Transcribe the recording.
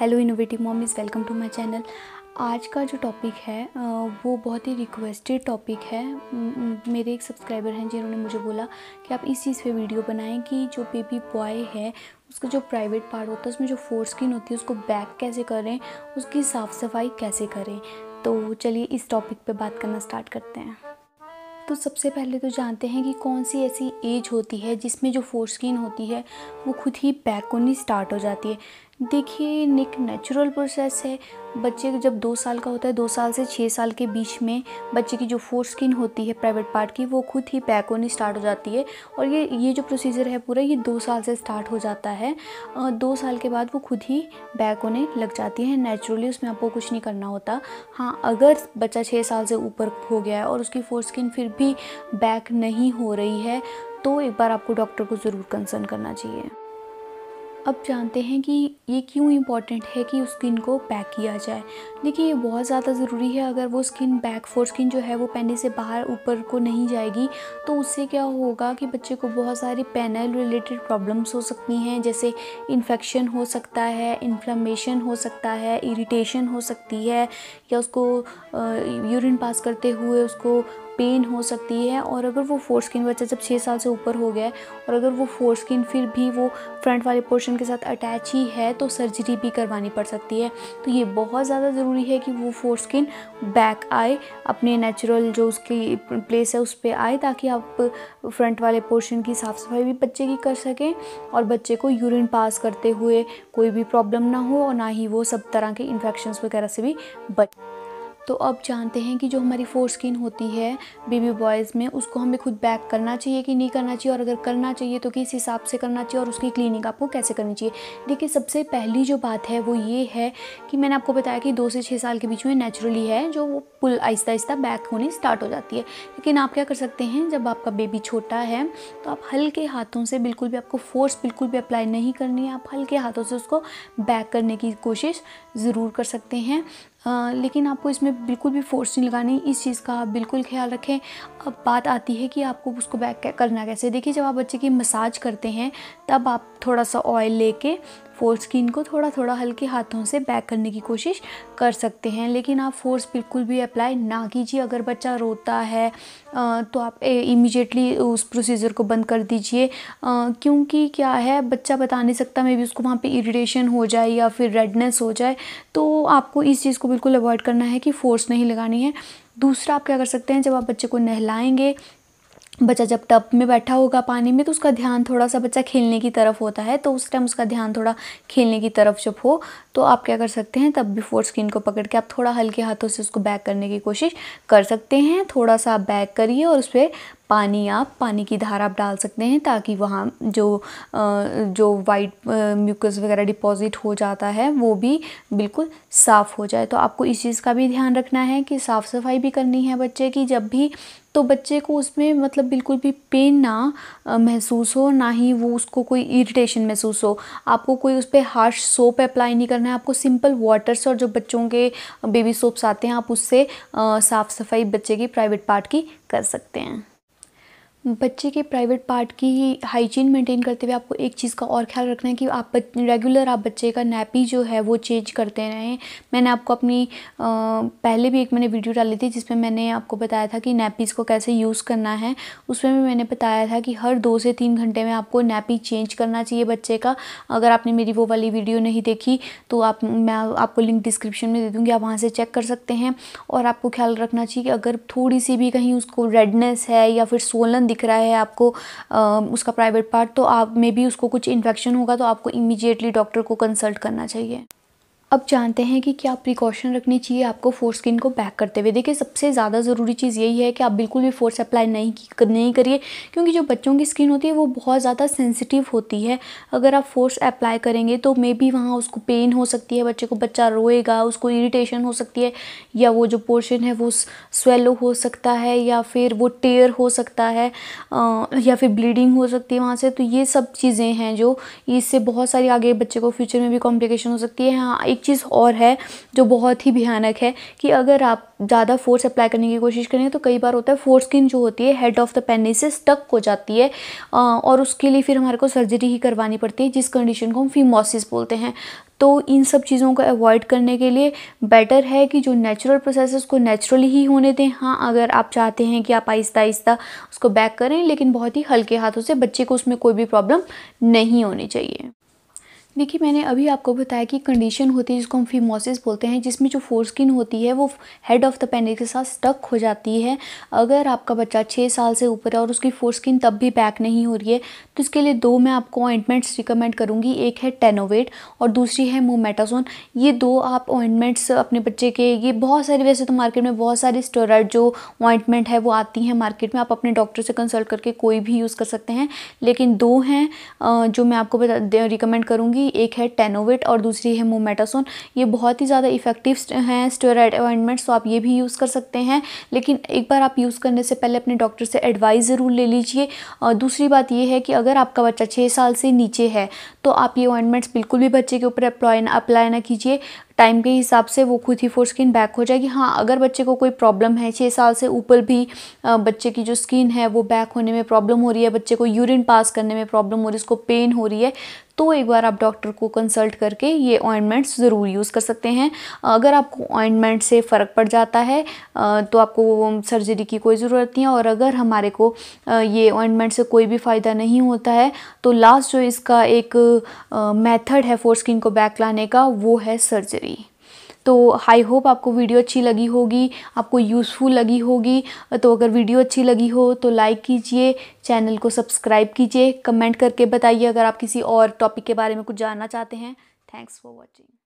hello innovative mommies welcome to my channel आज का जो टॉपिक है वो बहुत ही रिक्वेस्टेड टॉपिक है मेरे एक सब्सक्राइबर हैं जिन्होंने मुझे बोला कि आप इस चीज़ पे वीडियो बनाएं कि जो बेबी बॉय है उसका जो प्राइवेट पार्ट होता है उसमें जो फोर स्किन होती है उसको बैक कैसे करें उसकी साफ़ सफाई कैसे करें तो चलिए इस टॉपिक पर बात करना स्टार्ट करते हैं तो सबसे पहले तो जानते हैं कि कौन सी ऐसी एज होती है जिसमें जो फोर स्किन होती है वो खुद ही बैक होनी स्टार्ट हो जाती है देखिए निक नेचुरल प्रोसेस है बच्चे जब दो साल का होता है दो साल से छः साल के बीच में बच्चे की जो फोर स्किन होती है प्राइवेट पार्ट की वो खुद ही पैक होनी स्टार्ट हो जाती है और ये ये जो प्रोसीजर है पूरा ये दो साल से स्टार्ट हो जाता है दो साल के बाद वो खुद ही बैक होने लग जाती है नेचुरली उसमें आपको कुछ नहीं करना होता हाँ अगर बच्चा छः साल से ऊपर हो गया है और उसकी फोर स्किन फिर भी बैक नहीं हो रही है तो एक बार आपको डॉक्टर को ज़रूर कंसर्न करना चाहिए अब जानते हैं कि ये क्यों इम्पॉर्टेंट है कि उस स्किन को पैक किया जाए देखिए ये बहुत ज़्यादा ज़रूरी है अगर वो स्किन बैक फोर स्किन जो है वो पैने से बाहर ऊपर को नहीं जाएगी तो उससे क्या होगा कि बच्चे को बहुत सारी पैनल रिलेटेड प्रॉब्लम्स हो सकती हैं जैसे इन्फेक्शन हो सकता है इन्फ्लमेशन हो सकता है इरीटेशन हो सकती है या उसको यूरिन पास करते हुए उसको पेन हो सकती है और अगर वो फोर स्किन बच्चा जब छः साल से ऊपर हो गया है और अगर वो फोर स्किन फिर भी वो फ्रंट वाले पोर्शन के साथ अटैच ही है तो सर्जरी भी करवानी पड़ सकती है तो ये बहुत ज़्यादा ज़रूरी है कि वो फोर स्किन बैक आए अपने नेचुरल जो उसकी प्लेस है उस पर आए ताकि आप फ्रंट वाले पोर्शन की साफ़ सफाई भी बच्चे की कर सकें और बच्चे को यूरिन पास करते हुए कोई भी प्रॉब्लम ना हो और ना ही वो सब तरह के इन्फेक्शन वगैरह से भी बच तो अब जानते हैं कि जो हमारी फोर स्किन होती है बेबी बॉयज़ में उसको हमें खुद बैक करना चाहिए कि नहीं करना चाहिए और अगर करना चाहिए तो किस हिसाब से करना चाहिए और उसकी क्लीनिंग आपको कैसे करनी चाहिए देखिए सबसे पहली जो बात है वो ये है कि मैंने आपको बताया कि दो से छः साल के बीच में नेचुरली है जो वो पुल आहिस्ता आहिस्ता बैक होनी स्टार्ट हो जाती है लेकिन आप क्या कर सकते हैं जब आपका बेबी छोटा है तो आप हल्के हाथों से बिल्कुल भी आपको फोर्स बिल्कुल भी अप्लाई नहीं करनी है आप हल्के हाथों से उसको बैक करने की कोशिश ज़रूर कर सकते हैं आ, लेकिन आपको इसमें बिल्कुल भी फोर्स नहीं लगानी इस चीज़ का बिल्कुल ख्याल रखें अब बात आती है कि आपको उसको बैक करना कैसे देखिए जब आप बच्चे की मसाज करते हैं तब आप थोड़ा सा ऑयल लेके फोर्स की इनको थोड़ा थोड़ा हल्के हाथों से बैक करने की कोशिश कर सकते हैं लेकिन आप फोर्स बिल्कुल भी अप्लाई ना कीजिए अगर बच्चा रोता है तो आप इमीजिएटली उस प्रोसीजर को बंद कर दीजिए क्योंकि क्या है बच्चा बता नहीं सकता मे भी उसको वहाँ पे इरिटेशन हो जाए या फिर रेडनेस हो जाए तो आपको इस चीज़ को बिल्कुल अवॉइड करना है कि फ़ोर्स नहीं लगानी है दूसरा आप क्या कर सकते हैं जब आप बच्चे को नहलाएंगे बच्चा जब टब में बैठा होगा पानी में तो उसका ध्यान थोड़ा सा बच्चा खेलने की तरफ होता है तो उस टाइम उसका ध्यान थोड़ा खेलने की तरफ जब हो तो आप क्या कर सकते हैं तब बिफोर स्किन को पकड़ के आप थोड़ा हल्के हाथों से उसको बैक करने की कोशिश कर सकते हैं थोड़ा सा आप बैक करिए और उस पर पानी आप पानी की धार आप डाल सकते हैं ताकि वहाँ जो जो वाइट म्यूकस वगैरह डिपॉजिट हो जाता है वो भी बिल्कुल साफ़ हो जाए तो आपको इस चीज़ का भी ध्यान रखना है कि साफ़ सफाई भी करनी है बच्चे की जब भी तो बच्चे को उसमें मतलब बिल्कुल भी पेन ना महसूस हो ना ही वो उसको कोई इरिटेशन महसूस हो आपको कोई उस पर हार्श सोप अप्लाई नहीं करना है आपको सिंपल वाटर से और जो बच्चों के बेबी सोप्स आते हैं आप उससे साफ़ सफाई बच्चे की प्राइवेट पार्ट की कर सकते हैं बच्चे के प्राइवेट पार्ट की ही हाइजीन मेंटेन करते हुए आपको एक चीज़ का और ख्याल रखना है कि आप रेगुलर आप बच्चे का नैपी जो है वो चेंज करते रहें मैंने आपको अपनी आ, पहले भी एक मैंने वीडियो डाली थी जिसमें मैंने आपको बताया था कि नैपीज़ को कैसे यूज़ करना है उसमें भी मैंने बताया था कि हर दो से तीन घंटे में आपको नैपी चेंज करना चाहिए बच्चे का अगर आपने मेरी वो वाली वीडियो नहीं देखी तो आप मैं आपको लिंक डिस्क्रिप्शन में दे दूँगी आप वहाँ से चेक कर सकते हैं और आपको ख्याल रखना चाहिए कि अगर थोड़ी सी भी कहीं उसको रेडनेस है या फिर सोलन दिख रहा है आपको उसका प्राइवेट पार्ट तो आप में भी उसको कुछ इन्फेक्शन होगा तो आपको इमीजिएटली डॉक्टर को कंसल्ट करना चाहिए अब जानते हैं कि क्या प्रिकॉशन रखनी चाहिए आपको फोर स्किन को पैक करते हुए देखिए सबसे ज़्यादा ज़रूरी चीज़ यही है कि आप बिल्कुल भी फोर्स अप्लाई नहीं नहीं करिए क्योंकि जो बच्चों की स्किन होती है वो बहुत ज़्यादा सेंसिटिव होती है अगर आप फोर्स अप्लाई करेंगे तो मे बी वहाँ उसको पेन हो सकती है बच्चे को बच्चा रोएगा उसको इरीटेशन हो सकती है या वो जो पोर्शन है वो स्वेलो हो सकता है या फिर वो टेयर हो सकता है या फिर ब्लीडिंग हो सकती है वहाँ से तो ये सब चीज़ें हैं जो इससे बहुत सारी आगे बच्चे को फ्यूचर में भी कॉम्प्लिकेशन हो सकती है हाँ एक एक चीज़ और है जो बहुत ही भयानक है कि अगर आप ज़्यादा फोर्स अप्लाई करने की कोशिश करेंगे तो कई बार होता है फोर स्किन जो होती है हेड ऑफ़ द पेनी से स्टक हो जाती है और उसके लिए फिर हमारे को सर्जरी ही करवानी पड़ती है जिस कंडीशन को हम फीमोसिस बोलते हैं तो इन सब चीज़ों को अवॉइड करने के लिए बेटर है कि जो नेचुरल प्रोसेस को नेचुरली ही होने दें हाँ अगर आप चाहते हैं कि आप आहिस्ता आहिस्ता उसको बैक करें लेकिन बहुत ही हल्के हाथों से बच्चे को उसमें कोई भी प्रॉब्लम नहीं होनी चाहिए देखिए मैंने अभी आपको बताया कि कंडीशन होती है जिसको हम फीमोसिस बोलते हैं जिसमें जो फोर स्किन होती है वो हेड ऑफ द पेनिस के साथ स्टक हो जाती है अगर आपका बच्चा छः साल से ऊपर है और उसकी फोर स्किन तब भी पैक नहीं हो रही है तो इसके लिए दो मैं आपको ऑइंटमेंट्स रिकमेंड करूँगी एक है टेनोवेट और दूसरी है मोमेटासोन ये दो आप ऑइंटमेंट्स अपने बच्चे के ये बहुत सारी वैसे तो मार्केट में बहुत सारी स्टोराइड जो ऑइंटमेंट है वो आती हैं मार्केट में आप अपने डॉक्टर से कंसल्ट करके कोई भी यूज़ कर सकते हैं लेकिन दो हैं जो मैं आपको रिकमेंड करूँगी एक है टेनोवेट और दूसरी है मोमेटासोन ये बहुत ही ज़्यादा इफेक्टिव हैं स्टेरॉयड अपॉइंटमेंट्स तो आप ये भी यूज़ कर सकते हैं लेकिन एक बार आप यूज़ करने से पहले अपने डॉक्टर से एडवाइस ज़रूर ले लीजिए और दूसरी बात ये है कि अगर आपका बच्चा छः साल से नीचे है तो आप ये अपॉइंटमेंट्स बिल्कुल भी बच्चे के ऊपर अप्लाई ना कीजिए टाइम के हिसाब से वो खुद ही फोर स्किन बैक हो जाएगी हाँ अगर बच्चे को कोई प्रॉब्लम है छः साल से ऊपर भी बच्चे की जो स्किन है वो बैक होने में प्रॉब्लम हो रही है बच्चे को यूरिन पास करने में प्रॉब्लम हो रही है उसको पेन हो रही है तो एक बार आप डॉक्टर को कंसल्ट करके ये ऑइंटमेंट्स ज़रूर यूज़ कर सकते हैं अगर आपको ऑइंटमेंट से फ़र्क पड़ जाता है तो आपको सर्जरी की कोई ज़रूरत नहीं है और अगर हमारे को ये ऑइंटमेंट से कोई भी फ़ायदा नहीं होता है तो लास्ट जो इसका एक मेथड है फोर स्किन को बैक लाने का वो है सर्जरी तो आई होप आपको वीडियो अच्छी लगी होगी आपको यूज़फुल लगी होगी तो अगर वीडियो अच्छी लगी हो तो लाइक कीजिए चैनल को सब्सक्राइब कीजिए कमेंट करके बताइए अगर आप किसी और टॉपिक के बारे में कुछ जानना चाहते हैं थैंक्स फॉर वॉचिंग